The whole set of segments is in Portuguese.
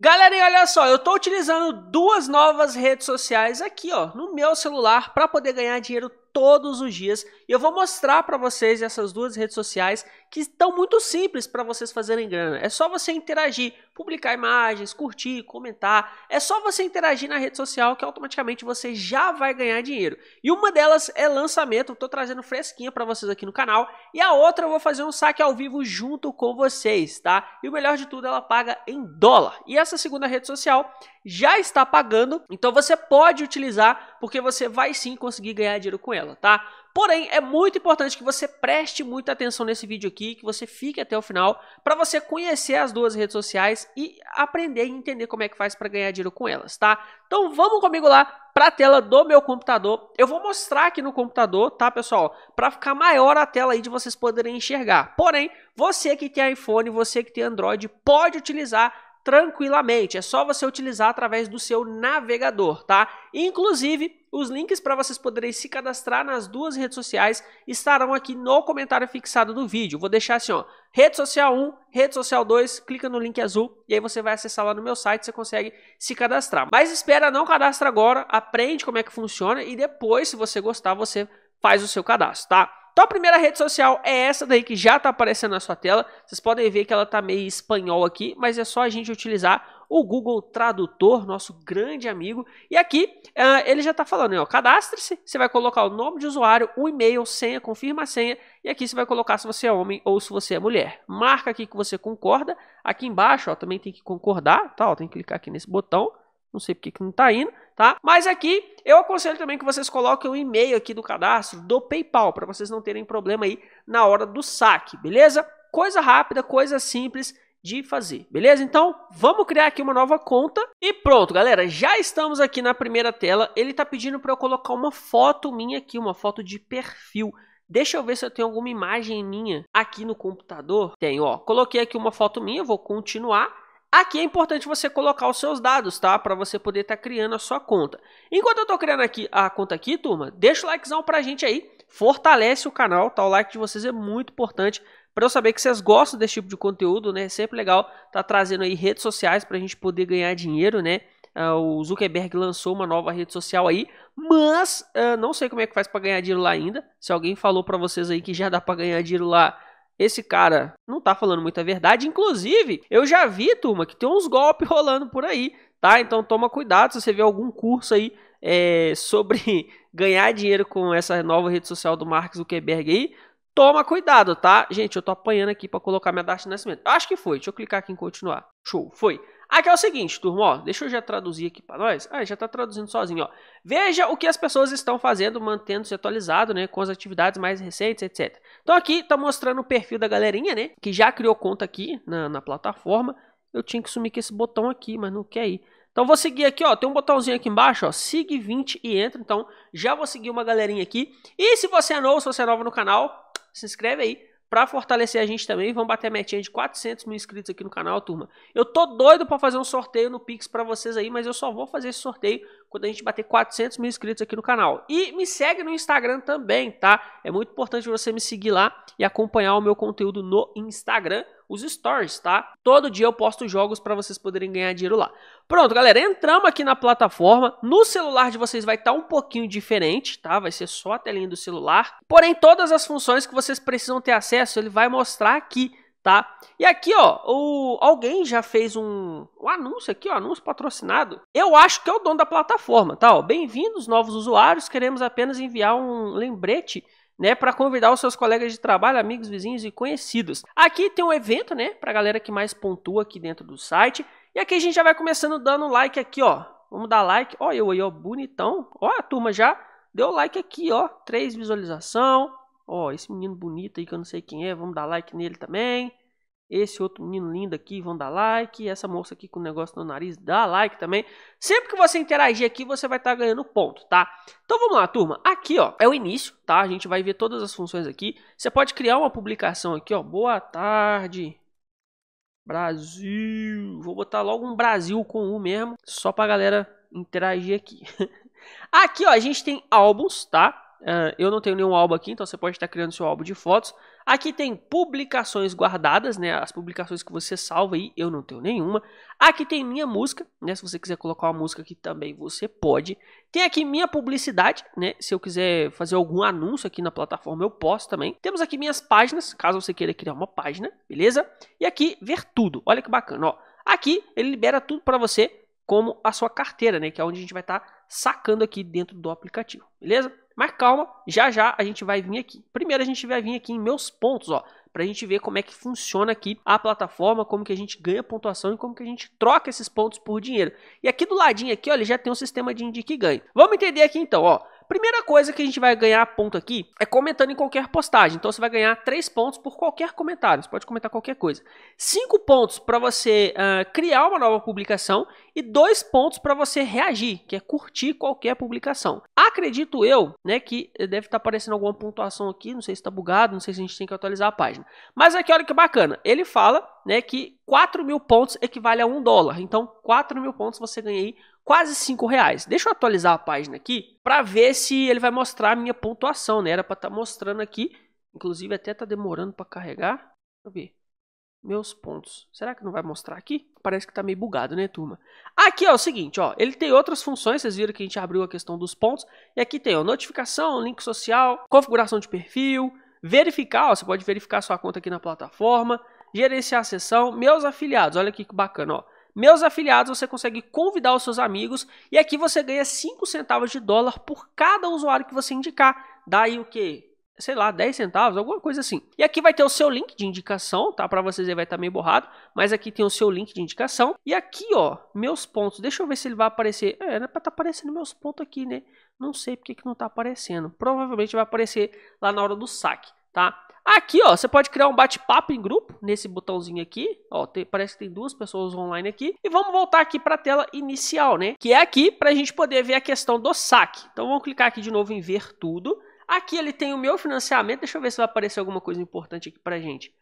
Galerinha, olha só, eu estou utilizando duas novas redes sociais aqui, ó, no meu celular para poder ganhar dinheiro todos os dias. E eu vou mostrar para vocês essas duas redes sociais que estão muito simples para vocês fazerem grana. É só você interagir, publicar imagens, curtir, comentar. É só você interagir na rede social que automaticamente você já vai ganhar dinheiro. E uma delas é lançamento, estou trazendo fresquinha para vocês aqui no canal. E a outra eu vou fazer um saque ao vivo junto com vocês, tá? E o melhor de tudo, ela paga em dólar. E essa segunda rede social já está pagando, então você pode utilizar porque você vai sim conseguir ganhar dinheiro com ela, tá? Porém, é muito importante que você preste muita atenção nesse vídeo aqui, que você fique até o final, para você conhecer as duas redes sociais e aprender e entender como é que faz para ganhar dinheiro com elas, tá? Então vamos comigo lá para a tela do meu computador. Eu vou mostrar aqui no computador, tá, pessoal? Para ficar maior a tela aí de vocês poderem enxergar. Porém, você que tem iPhone, você que tem Android, pode utilizar tranquilamente. É só você utilizar através do seu navegador, tá? Inclusive, os links para vocês poderem se cadastrar nas duas redes sociais estarão aqui no comentário fixado do vídeo. Vou deixar assim, ó, rede social 1, rede social 2, clica no link azul e aí você vai acessar lá no meu site, você consegue se cadastrar. Mas espera, não cadastra agora, aprende como é que funciona e depois, se você gostar, você faz o seu cadastro, tá? Então a primeira rede social é essa daí que já está aparecendo na sua tela. Vocês podem ver que ela está meio espanhol aqui, mas é só a gente utilizar o Google Tradutor, nosso grande amigo. E aqui uh, ele já está falando, né? cadastre-se, você vai colocar o nome de usuário, o e-mail, senha, confirma a senha. E aqui você vai colocar se você é homem ou se você é mulher. Marca aqui que você concorda. Aqui embaixo ó, também tem que concordar, tá, ó, tem que clicar aqui nesse botão. Não sei porque que não está indo tá? Mas aqui eu aconselho também que vocês coloquem o e-mail aqui do cadastro do PayPal para vocês não terem problema aí na hora do saque, beleza? Coisa rápida, coisa simples de fazer, beleza? Então, vamos criar aqui uma nova conta e pronto, galera, já estamos aqui na primeira tela. Ele tá pedindo para eu colocar uma foto minha aqui, uma foto de perfil. Deixa eu ver se eu tenho alguma imagem minha aqui no computador. Tenho, ó. Coloquei aqui uma foto minha, vou continuar Aqui é importante você colocar os seus dados, tá? Para você poder estar tá criando a sua conta. Enquanto eu estou criando aqui a conta aqui, turma, deixa o likezão para a gente aí. Fortalece o canal, tá? O like de vocês é muito importante para eu saber que vocês gostam desse tipo de conteúdo, né? É sempre legal tá trazendo aí redes sociais para a gente poder ganhar dinheiro, né? Uh, o Zuckerberg lançou uma nova rede social aí, mas uh, não sei como é que faz para ganhar dinheiro lá ainda. Se alguém falou para vocês aí que já dá para ganhar dinheiro lá, esse cara não tá falando muita verdade. Inclusive, eu já vi, turma, que tem uns golpes rolando por aí, tá? Então toma cuidado se você vê algum curso aí é, sobre ganhar dinheiro com essa nova rede social do Mark Zuckerberg aí. Toma cuidado, tá? Gente, eu tô apanhando aqui para colocar minha data de nascimento. Acho que foi. Deixa eu clicar aqui em continuar. Show, foi. Aqui é o seguinte, turma, ó, deixa eu já traduzir aqui para nós. Ah, já está traduzindo sozinho, ó. Veja o que as pessoas estão fazendo, mantendo-se atualizado, né, com as atividades mais recentes, etc. Então aqui está mostrando o perfil da galerinha, né, que já criou conta aqui na, na plataforma. Eu tinha que sumir com esse botão aqui, mas não quer ir. Então vou seguir aqui, ó, tem um botãozinho aqui embaixo, ó, siga 20 e entra. Então já vou seguir uma galerinha aqui. E se você é novo, se você é novo no canal, se inscreve aí para fortalecer a gente também. Vamos bater a metinha de 400 mil inscritos aqui no canal, turma. Eu tô doido para fazer um sorteio no Pix para vocês aí, mas eu só vou fazer esse sorteio quando a gente bater 400 mil inscritos aqui no canal. E me segue no Instagram também, tá? É muito importante você me seguir lá e acompanhar o meu conteúdo no Instagram os stories, tá? Todo dia eu posto jogos para vocês poderem ganhar dinheiro lá. Pronto, galera, entramos aqui na plataforma. No celular de vocês vai estar tá um pouquinho diferente, tá? Vai ser só a telinha do celular. Porém, todas as funções que vocês precisam ter acesso, ele vai mostrar aqui, tá? E aqui, ó, o, alguém já fez um, um anúncio aqui, ó, anúncio patrocinado. Eu acho que é o dono da plataforma, tá? Bem-vindos, novos usuários. Queremos apenas enviar um lembrete né, para convidar os seus colegas de trabalho, amigos, vizinhos e conhecidos. Aqui tem um evento, né, para a galera que mais pontua aqui dentro do site. E aqui a gente já vai começando dando like aqui, ó. Vamos dar like. Ó, eu aí, ó, bonitão. Ó, a turma já deu like aqui, ó. Três visualização. Ó, esse menino bonito aí que eu não sei quem é, vamos dar like nele também. Esse outro menino lindo aqui, vão dar like. Essa moça aqui com o negócio no nariz, dá like também. Sempre que você interagir aqui, você vai estar tá ganhando ponto, tá? Então vamos lá, turma. Aqui, ó, é o início, tá? A gente vai ver todas as funções aqui. Você pode criar uma publicação aqui, ó. Boa tarde, Brasil. Vou botar logo um Brasil com U mesmo, só pra galera interagir aqui. aqui, ó, a gente tem álbuns, tá? Ah, eu não tenho nenhum álbum aqui, então você pode estar criando seu álbum de fotos. Aqui tem publicações guardadas, né? As publicações que você salva aí, eu não tenho nenhuma. Aqui tem minha música, né? Se você quiser colocar uma música aqui também, você pode. Tem aqui minha publicidade, né? Se eu quiser fazer algum anúncio aqui na plataforma, eu posso também. Temos aqui minhas páginas, caso você queira criar uma página, beleza? E aqui, ver tudo. Olha que bacana, ó. Aqui, ele libera tudo para você, como a sua carteira, né? Que é onde a gente vai estar tá sacando aqui dentro do aplicativo, beleza? Mas calma, já já a gente vai vir aqui. Primeiro a gente vai vir aqui em meus pontos, ó, para a gente ver como é que funciona aqui a plataforma, como que a gente ganha pontuação e como que a gente troca esses pontos por dinheiro. E aqui do ladinho aqui, ó, ele já tem um sistema de indique ganho. Vamos entender aqui então, ó. Primeira coisa que a gente vai ganhar ponto aqui é comentando em qualquer postagem. Então você vai ganhar 3 pontos por qualquer comentário. Você pode comentar qualquer coisa. 5 pontos para você uh, criar uma nova publicação e 2 pontos para você reagir, que é curtir qualquer publicação. Acredito eu, né, que deve estar tá aparecendo alguma pontuação aqui, não sei se está bugado, não sei se a gente tem que atualizar a página. Mas aqui olha que bacana, ele fala, né, que 4 mil pontos equivale a 1 dólar. Então 4 mil pontos você ganha aí quase 5 reais. Deixa eu atualizar a página aqui para ver se ele vai mostrar a minha pontuação, né? Era para estar tá mostrando aqui. Inclusive até está demorando para carregar. Deixa eu ver. Meus pontos. Será que não vai mostrar aqui? Parece que está meio bugado, né, turma? Aqui ó, é o seguinte, ó, ele tem outras funções, vocês viram que a gente abriu a questão dos pontos, e aqui tem, ó, notificação, link social, configuração de perfil, verificar, ó, você pode verificar sua conta aqui na plataforma, gerenciar a sessão, meus afiliados, olha aqui que bacana, ó meus afiliados, você consegue convidar os seus amigos e aqui você ganha 5 centavos de dólar por cada usuário que você indicar. Daí o que? Sei lá, 10 centavos, alguma coisa assim. E aqui vai ter o seu link de indicação, tá? Para vocês aí vai estar tá meio borrado, mas aqui tem o seu link de indicação. E aqui, ó, meus pontos. Deixa eu ver se ele vai aparecer. É, era para estar tá aparecendo meus pontos aqui, né? Não sei porque que não tá aparecendo. Provavelmente vai aparecer lá na hora do saque, tá? Aqui, ó, você pode criar um bate-papo em grupo nesse botãozinho aqui. Ó, tem, parece que tem duas pessoas online aqui. E vamos voltar aqui para a tela inicial, né? Que é aqui para a gente poder ver a questão do saque. Então vamos clicar aqui de novo em ver tudo. Aqui ele tem o meu financiamento. Deixa eu ver se vai aparecer alguma coisa importante aqui a gente.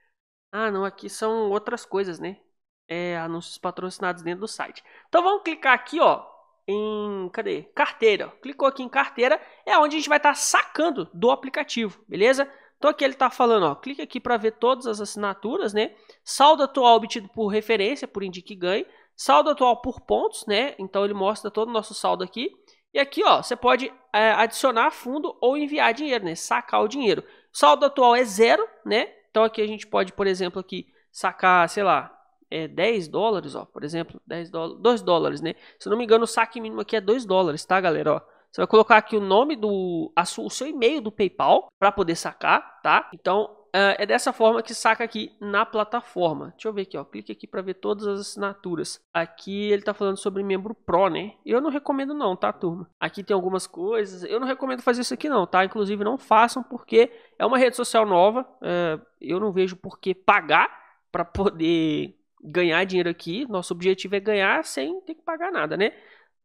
Ah, não, aqui são outras coisas, né? É, anúncios patrocinados dentro do site. Então vamos clicar aqui, ó, em cadê? Carteira. Clicou aqui em carteira, é onde a gente vai estar tá sacando do aplicativo, beleza? Então aqui ele está falando, ó, clique aqui para ver todas as assinaturas, né? Saldo atual obtido por referência, por indique ganho. Saldo atual por pontos, né? Então ele mostra todo o nosso saldo aqui. E aqui, ó, você pode é, adicionar fundo ou enviar dinheiro, né? Sacar o dinheiro. Saldo atual é zero, né? Então aqui a gente pode, por exemplo, aqui sacar, sei lá, é 10 dólares, ó, por exemplo, 10 dólares, 2 dólares, né? Se não me engano, o saque mínimo aqui é 2 dólares, tá, galera, ó. Você vai colocar aqui o nome do o seu e-mail do PayPal para poder sacar, tá? Então é, é dessa forma que saca aqui na plataforma. Deixa eu ver aqui, ó. Clique aqui para ver todas as assinaturas. Aqui ele está falando sobre membro Pro, né? Eu não recomendo não, tá, turma? Aqui tem algumas coisas. Eu não recomendo fazer isso aqui não, tá? Inclusive não façam porque é uma rede social nova. É, eu não vejo por que pagar para poder ganhar dinheiro aqui. Nosso objetivo é ganhar sem ter que pagar nada, né?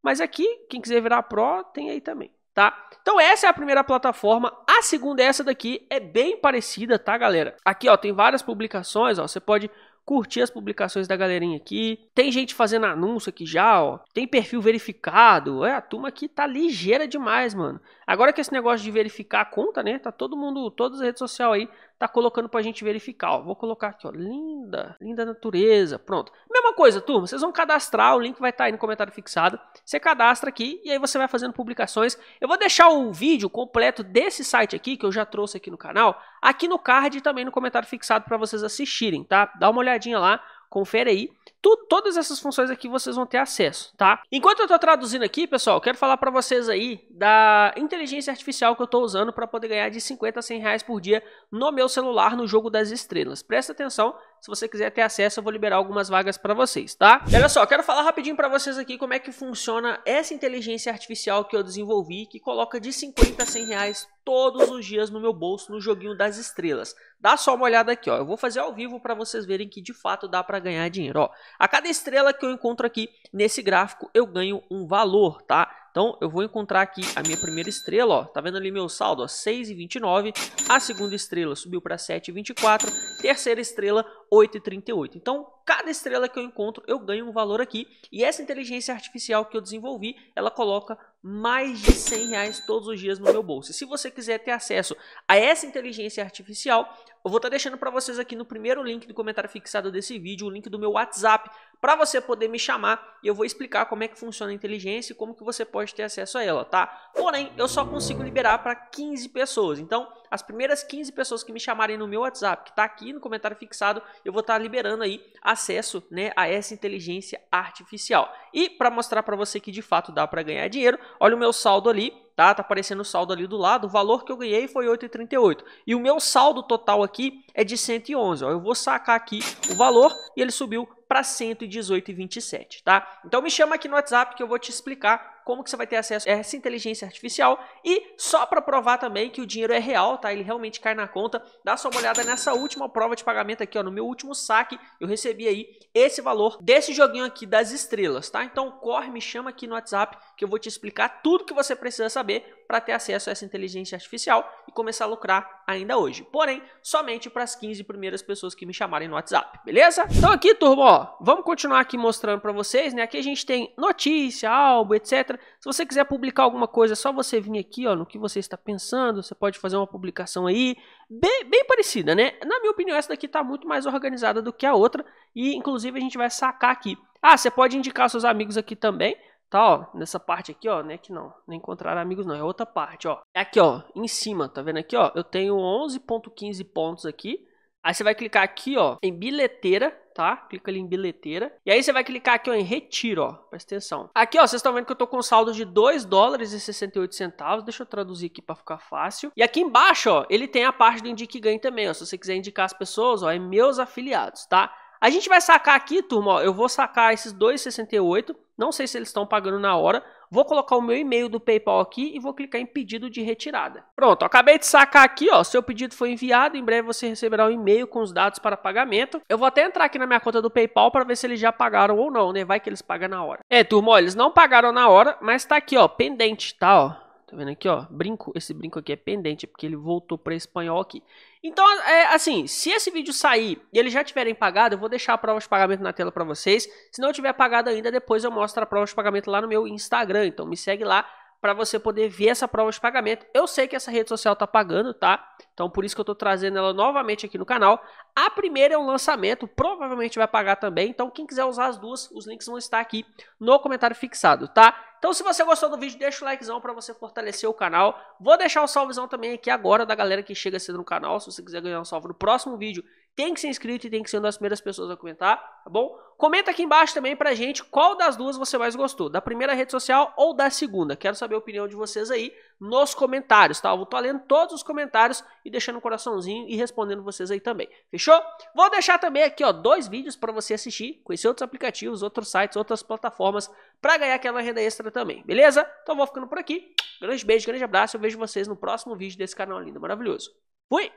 Mas aqui, quem quiser virar Pro, tem aí também, tá? Então essa é a primeira plataforma. A segunda é essa daqui, é bem parecida, tá, galera? Aqui, ó, tem várias publicações, ó, você pode curtir as publicações da galerinha aqui. Tem gente fazendo anúncio aqui já, ó. Tem perfil verificado. É, a turma aqui tá ligeira demais, mano. Agora que esse negócio de verificar a conta, né? Tá todo mundo, todas as redes sociais aí tá colocando para a gente verificar. Ó, vou colocar aqui, ó, linda, linda natureza. Pronto. Mesma coisa, turma. Vocês vão cadastrar, o link vai estar tá aí no comentário fixado. Você cadastra aqui e aí você vai fazendo publicações. Eu vou deixar o vídeo completo desse site aqui que eu já trouxe aqui no canal, aqui no card e também no comentário fixado para vocês assistirem, tá? Dá uma olhadinha lá confere aí. Tu, todas essas funções aqui vocês vão ter acesso, tá? Enquanto eu estou traduzindo aqui, pessoal, quero falar para vocês aí da inteligência artificial que eu estou usando para poder ganhar de 50 a 100 reais por dia no meu celular no jogo das estrelas. Presta atenção se você quiser ter acesso, eu vou liberar algumas vagas para vocês, tá? E olha só, quero falar rapidinho para vocês aqui como é que funciona essa inteligência artificial que eu desenvolvi, que coloca de 50 a 100 reais todos os dias no meu bolso no joguinho das estrelas. Dá só uma olhada aqui, ó. Eu vou fazer ao vivo para vocês verem que de fato dá para ganhar dinheiro, ó. A cada estrela que eu encontro aqui nesse gráfico, eu ganho um valor, tá? Então eu vou encontrar aqui a minha primeira estrela, ó. Tá vendo ali meu saldo, ó, 6,29. A segunda estrela subiu para 7,24. Terceira estrela, 8,38. Então, cada estrela que eu encontro, eu ganho um valor aqui. E essa inteligência artificial que eu desenvolvi, ela coloca mais de 100 reais todos os dias no meu bolso. E se você quiser ter acesso a essa inteligência artificial, eu vou estar tá deixando para vocês aqui no primeiro link do comentário fixado desse vídeo, o link do meu WhatsApp, para você poder me chamar e eu vou explicar como é que funciona a inteligência e como que você pode ter acesso a ela, tá? Porém, eu só consigo liberar para 15 pessoas, então... As primeiras 15 pessoas que me chamarem no meu WhatsApp, que está aqui no comentário fixado, eu vou estar tá liberando aí acesso né, a essa inteligência artificial. E para mostrar para você que de fato dá para ganhar dinheiro, olha o meu saldo ali, tá? Tá aparecendo o saldo ali do lado. O valor que eu ganhei foi 8,38. E o meu saldo total aqui é de 111. Ó. Eu vou sacar aqui o valor e ele subiu para 118,27, tá? Então me chama aqui no WhatsApp que eu vou te explicar como que você vai ter acesso a essa inteligência artificial e só para provar também que o dinheiro é real, tá? Ele realmente cai na conta. Dá só uma olhada nessa última prova de pagamento aqui, ó, no meu último saque, eu recebi aí esse valor desse joguinho aqui das estrelas, tá? Então corre, me chama aqui no WhatsApp que eu vou te explicar tudo que você precisa saber para ter acesso a essa inteligência artificial e começar a lucrar ainda hoje. Porém, somente para as 15 primeiras pessoas que me chamarem no WhatsApp, beleza? Então aqui, turma, ó, vamos continuar aqui mostrando para vocês, né? Aqui a gente tem notícia, álbum, etc. Se você quiser publicar alguma coisa, é só você vir aqui, ó, no que você está pensando, você pode fazer uma publicação aí, bem, bem parecida, né? Na minha opinião, essa daqui está muito mais organizada do que a outra e, inclusive, a gente vai sacar aqui. Ah, você pode indicar seus amigos aqui também, Tá, ó, nessa parte aqui, ó, né, que não, não encontrar amigos não, é outra parte, ó. É aqui, ó, em cima, tá vendo aqui, ó, eu tenho 11.15 pontos aqui. Aí você vai clicar aqui, ó, em bilheteira, tá? Clica ali em bilheteira. E aí você vai clicar aqui, ó, em retiro, ó. Presta atenção. Aqui, ó, vocês estão vendo que eu tô com saldo de 2 dólares e 68 centavos. Deixa eu traduzir aqui para ficar fácil. E aqui embaixo, ó, ele tem a parte do indique ganho também, ó. Se você quiser indicar as pessoas, ó, é meus afiliados, tá? A gente vai sacar aqui, turma, ó, eu vou sacar esses 2,68 não sei se eles estão pagando na hora. Vou colocar o meu e-mail do PayPal aqui e vou clicar em pedido de retirada. Pronto, acabei de sacar aqui, ó, seu pedido foi enviado, em breve você receberá um e-mail com os dados para pagamento. Eu vou até entrar aqui na minha conta do PayPal para ver se eles já pagaram ou não, né? Vai que eles pagam na hora. É, turma, ó, eles não pagaram na hora, mas tá aqui, ó, pendente, tá, ó. Tá vendo aqui, ó? Brinco, esse brinco aqui é pendente, porque ele voltou para espanhol aqui. Então, é, assim, se esse vídeo sair e eles já tiverem pagado, eu vou deixar a prova de pagamento na tela para vocês. Se não tiver pagado ainda, depois eu mostro a prova de pagamento lá no meu Instagram. Então me segue lá, para você poder ver essa prova de pagamento. Eu sei que essa rede social está pagando, tá? Então por isso que eu estou trazendo ela novamente aqui no canal. A primeira é um lançamento, provavelmente vai pagar também. Então quem quiser usar as duas, os links vão estar aqui no comentário fixado, tá? Então se você gostou do vídeo, deixa o likezão para você fortalecer o canal. Vou deixar o salvezão também aqui agora da galera que chega cedo no canal. Se você quiser ganhar um salve no próximo vídeo tem que ser inscrito e tem que ser uma das primeiras pessoas a comentar, tá bom? Comenta aqui embaixo também pra gente qual das duas você mais gostou, da primeira rede social ou da segunda. Quero saber a opinião de vocês aí nos comentários, tá? Eu tô lendo todos os comentários e deixando um coraçãozinho e respondendo vocês aí também. Fechou? Vou deixar também aqui, ó, dois vídeos para você assistir, conhecer outros aplicativos, outros sites, outras plataformas para ganhar aquela renda extra também, beleza? Então vou ficando por aqui. Grande beijo, grande abraço. Eu vejo vocês no próximo vídeo desse canal lindo, maravilhoso. Fui!